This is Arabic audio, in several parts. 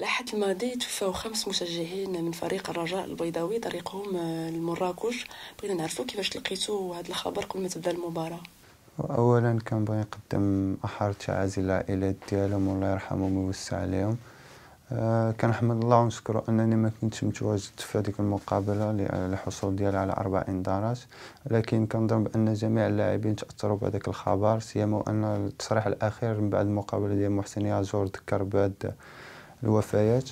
لحد الماضي توفاو خمس مشجعين من فريق الرجاء البيضاوي طريقهم آه، لمراكش بغينا نعرفوا كيفاش لقيتو هذا الخبر قبل ما تبدا المباراه اولا كان بغي نقدم احر تعازي للعائلات ديالهم الله يرحمهم ويوسع عليهم أه كنحمد الله ونشكره انني ما كنتش متواجد في هذيك المقابله للحصول ديالي على اربع انذارات لكن كنظن بان جميع اللاعبين تاثروا بهذاك الخبر سيما ان التصريح الاخير من بعد المقابله ديال محسن ياجور ذكر بهذا الوفيات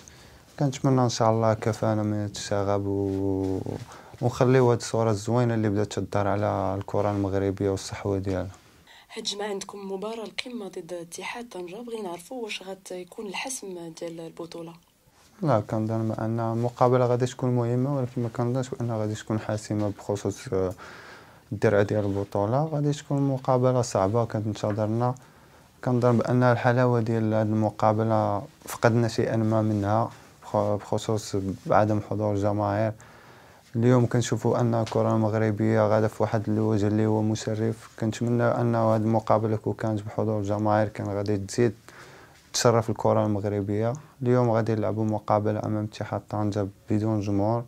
كنتمنى ان شاء الله كفانا من التشاغب و... ونخليو هاد الصوره الزوينه اللي بدات تدار على الكره المغربيه والصحوه ديالها هاد الجمعه عندكم مباراه القمه ضد اتحاد طنجه بغينا نعرفوا واش غتكون الحسم ديال البطوله لا كنظن ان المقابله غادي تكون مهمه ولكن ما كنظنش انها غادي تكون حاسمه بخصوص الدرع ديال البطوله غادي تكون مقابله صعبه كنتنتظرنا كنظن بان الحلاوه ديال هذه المقابله فقدنا شيئا ما منها بخصوص عدم حضور الجماهير اليوم كنشوفوا ان الكره المغربيه غاده في واحد الوجه اللي هو مشرف كنتمنى ان هذه المقابله كو كانت بحضور الجماهير كان غادي تزيد تشرف الكره المغربيه اليوم غادي يلعبوا مقابله امام اتحاد طنجه بدون جمهور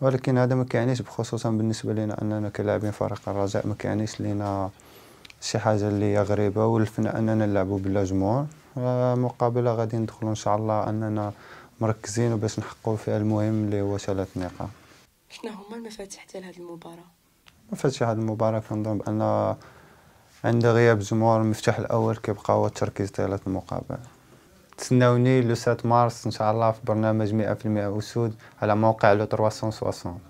ولكن هذا ما كيعنيش بخصوصا بالنسبه لنا اننا كلاعبين فريق الرجاء ما كيعنيش لينا شي حاجه اللي هي غريبه ولفنا اننا نلعبوا بلا جمهور مقابله غادي ندخلوا ان شاء الله اننا مركزين باش نحققوا فيها المهم اللي هو ثلاث نقاط شنو هما المفاتيح ديال هذه المباراه مفاتيح هذه المباراه كنظن بان عند غياب الجمهور المفتاح الاول كيبقى هو التركيز ديال المقابله تسناوني لو 7 مارس ان شاء الله في برنامج 100% اسود على موقع لو 360